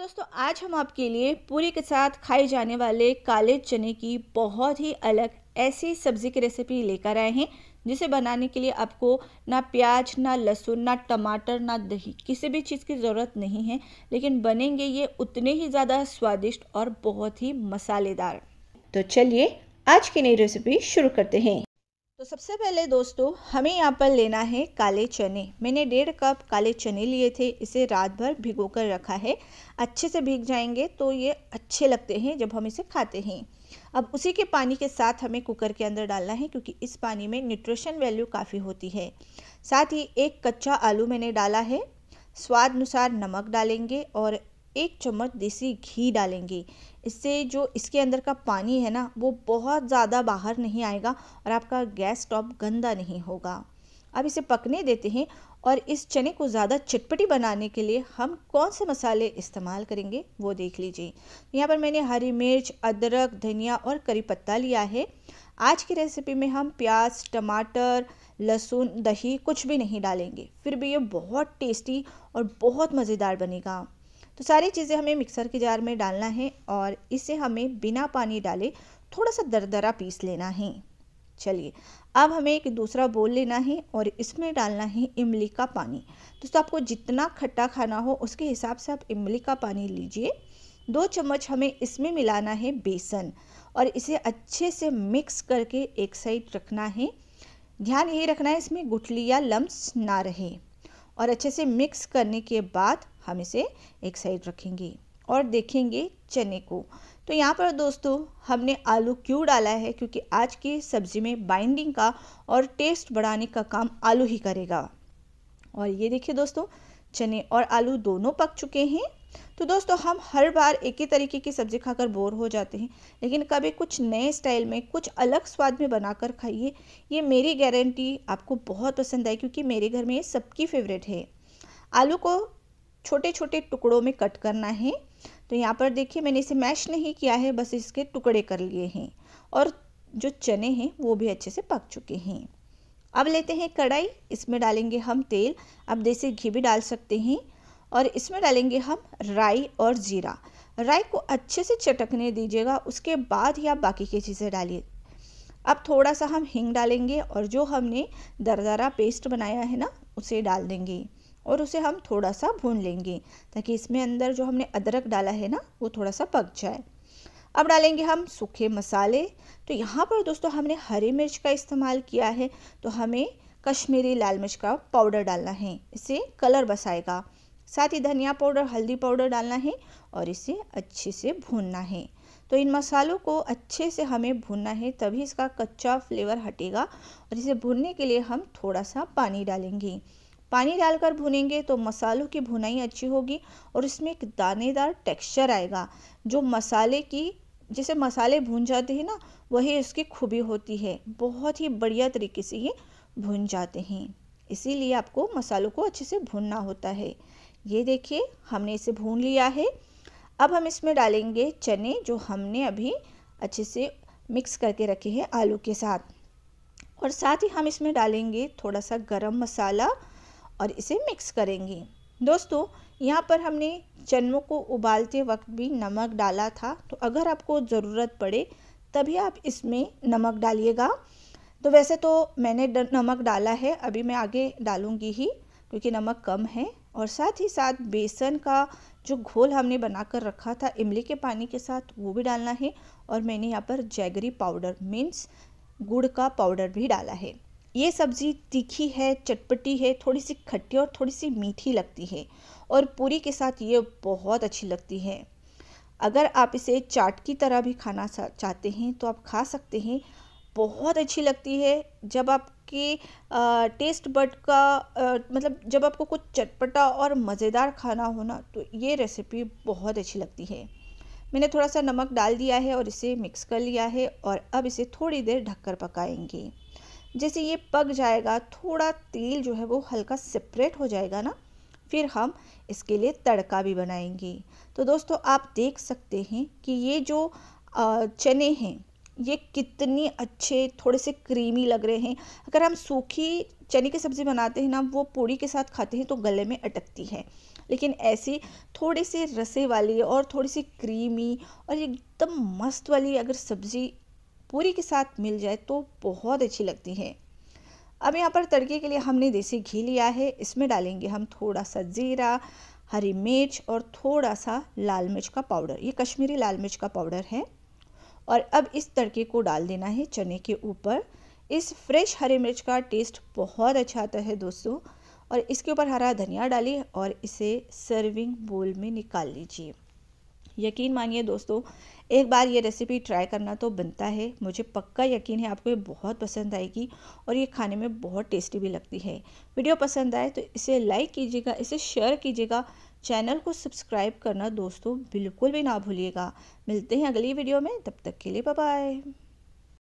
दोस्तों आज हम आपके लिए पूरी के साथ खाए जाने वाले काले चने की बहुत ही अलग ऐसी सब्ज़ी की रेसिपी लेकर आए हैं जिसे बनाने के लिए आपको ना प्याज ना लहसुन ना टमाटर ना दही किसी भी चीज़ की ज़रूरत नहीं है लेकिन बनेंगे ये उतने ही ज़्यादा स्वादिष्ट और बहुत ही मसालेदार तो चलिए आज की नई रेसिपी शुरू करते हैं तो सबसे पहले दोस्तों हमें यहाँ पर लेना है काले चने मैंने डेढ़ कप काले चने लिए थे इसे रात भर भिगो कर रखा है अच्छे से भीग जाएंगे तो ये अच्छे लगते हैं जब हम इसे खाते हैं अब उसी के पानी के साथ हमें कुकर के अंदर डालना है क्योंकि इस पानी में न्यूट्रिशन वैल्यू काफ़ी होती है साथ ही एक कच्चा आलू मैंने डाला है स्वाद अनुसार नमक डालेंगे और एक चम्मच देसी घी डालेंगे इससे जो इसके अंदर का पानी है ना वो बहुत ज़्यादा बाहर नहीं आएगा और आपका गैस स्टॉप गंदा नहीं होगा अब इसे पकने देते हैं और इस चने को ज़्यादा चटपटी बनाने के लिए हम कौन से मसाले इस्तेमाल करेंगे वो देख लीजिए यहाँ पर मैंने हरी मिर्च अदरक धनिया और करी पत्ता लिया है आज की रेसिपी में हम प्याज टमाटर लहसुन दही कुछ भी नहीं डालेंगे फिर भी ये बहुत टेस्टी और बहुत मज़ेदार बनेगा तो सारी चीज़ें हमें मिक्सर के जार में डालना है और इसे हमें बिना पानी डाले थोड़ा सा दरदरा पीस लेना है चलिए अब हमें एक दूसरा बोल लेना है और इसमें डालना है इमली का पानी दोस्तों आपको जितना खट्टा खाना हो उसके हिसाब से आप इमली का पानी लीजिए दो चम्मच हमें इसमें मिलाना है बेसन और इसे अच्छे से मिक्स करके एक साइड रखना है ध्यान ये रखना है इसमें गुठली या लम्ब ना रहे और अच्छे से मिक्स करने के बाद हम इसे एक साइड रखेंगे और देखेंगे चने को तो यहाँ पर दोस्तों हमने आलू क्यों डाला है क्योंकि आज की सब्ज़ी में बाइंडिंग का और टेस्ट बढ़ाने का काम आलू ही करेगा और ये देखिए दोस्तों चने और आलू दोनों पक चुके हैं तो दोस्तों हम हर बार एक ही तरीके की सब्ज़ी खाकर बोर हो जाते हैं लेकिन कभी कुछ नए स्टाइल में कुछ अलग स्वाद में बनाकर खाइए ये मेरी गारंटी आपको बहुत पसंद आई क्योंकि मेरे घर में ये सबकी फेवरेट है आलू को छोटे छोटे टुकड़ों में कट करना है तो यहाँ पर देखिए मैंने इसे मैश नहीं किया है बस इसके टुकड़े कर लिए हैं और जो चने हैं वो भी अच्छे से पक चुके हैं अब लेते हैं कढ़ाई इसमें डालेंगे हम तेल अब देसी घी भी डाल सकते हैं और इसमें डालेंगे हम राई और जीरा राई को अच्छे से चटकने दीजिएगा उसके बाद ही आप बाकी की चीज़ें डालिए अब थोड़ा सा हम हींग डालेंगे और जो हमने दरदरा पेस्ट बनाया है ना उसे डाल देंगे और उसे हम थोड़ा सा भून लेंगे ताकि इसमें अंदर जो हमने अदरक डाला है ना वो थोड़ा सा पक जाए अब डालेंगे हम सूखे मसाले तो यहाँ पर दोस्तों हमने हरी मिर्च का इस्तेमाल किया है तो हमें कश्मीरी लाल मिर्च का पाउडर डालना है इसे कलर बस आएगा साथ ही धनिया पाउडर हल्दी पाउडर डालना है और इसे अच्छे से भूनना है तो इन मसालों को अच्छे से हमें भूनना है तभी इसका कच्चा फ्लेवर हटेगा और इसे भूनने के लिए हम थोड़ा सा पानी डालेंगे पानी डालकर भुनेंगे तो मसालों की भुनाई अच्छी होगी और इसमें एक दानेदार टेक्सचर आएगा जो मसाले की जैसे मसाले भून जाते हैं ना वही इसकी खूबी होती है बहुत ही बढ़िया तरीके से ये भून जाते हैं इसीलिए आपको मसालों को अच्छे से भूनना होता है ये देखिए हमने इसे भून लिया है अब हम इसमें डालेंगे चने जो हमने अभी अच्छे से मिक्स करके रखे हैं आलू के साथ और साथ ही हम इसमें डालेंगे थोड़ा सा गरम मसाला और इसे मिक्स करेंगे दोस्तों यहाँ पर हमने चनों को उबालते वक्त भी नमक डाला था तो अगर आपको ज़रूरत पड़े तभी आप इसमें नमक डालिएगा तो वैसे तो मैंने नमक डाला है अभी मैं आगे डालूँगी ही क्योंकि नमक कम है और साथ ही साथ बेसन का जो घोल हमने बनाकर रखा था इमली के पानी के साथ वो भी डालना है और मैंने यहाँ पर जैगरी पाउडर मीन्स गुड़ का पाउडर भी डाला है ये सब्ज़ी तीखी है चटपटी है थोड़ी सी खट्टी और थोड़ी सी मीठी लगती है और पूरी के साथ ये बहुत अच्छी लगती है अगर आप इसे चाट की तरह भी खाना चाहते हैं तो आप खा सकते हैं बहुत अच्छी लगती है जब आपके टेस्ट बड का आ, मतलब जब आपको कुछ चटपटा और मज़ेदार खाना होना तो ये रेसिपी बहुत अच्छी लगती है मैंने थोड़ा सा नमक डाल दिया है और इसे मिक्स कर लिया है और अब इसे थोड़ी देर ढककर पकाएंगे जैसे ये पक जाएगा थोड़ा तेल जो है वो हल्का सेपरेट हो जाएगा ना फिर हम इसके लिए तड़का भी बनाएंगे तो दोस्तों आप देख सकते हैं कि ये जो चने हैं ये कितने अच्छे थोड़े से क्रीमी लग रहे हैं अगर हम सूखी चने की सब्ज़ी बनाते हैं ना वो पूड़ी के साथ खाते हैं तो गले में अटकती है लेकिन ऐसी थोड़ी सी रसे वाली और थोड़ी सी क्रीमी और एकदम मस्त वाली अगर सब्ज़ी पूरी के साथ मिल जाए तो बहुत अच्छी लगती है अब यहाँ पर तड़के के लिए हमने देसी घी लिया है इसमें डालेंगे हम थोड़ा सा ज़ीरा हरी मिर्च और थोड़ा सा लाल मिर्च का पाउडर ये कश्मीरी लाल मिर्च का पाउडर है और अब इस तड़के को डाल देना है चने के ऊपर इस फ्रेश हरी मिर्च का टेस्ट बहुत अच्छा आता है दोस्तों और इसके ऊपर हरा धनिया डालिए और इसे सर्विंग बोल में निकाल लीजिए यकीन मानिए दोस्तों एक बार ये रेसिपी ट्राई करना तो बनता है मुझे पक्का यकीन है आपको ये बहुत पसंद आएगी और ये खाने में बहुत टेस्टी भी लगती है वीडियो पसंद आए तो इसे लाइक कीजिएगा इसे शेयर कीजिएगा चैनल को सब्सक्राइब करना दोस्तों बिल्कुल भी ना भूलिएगा मिलते हैं अगली वीडियो में तब तक के लिए बाय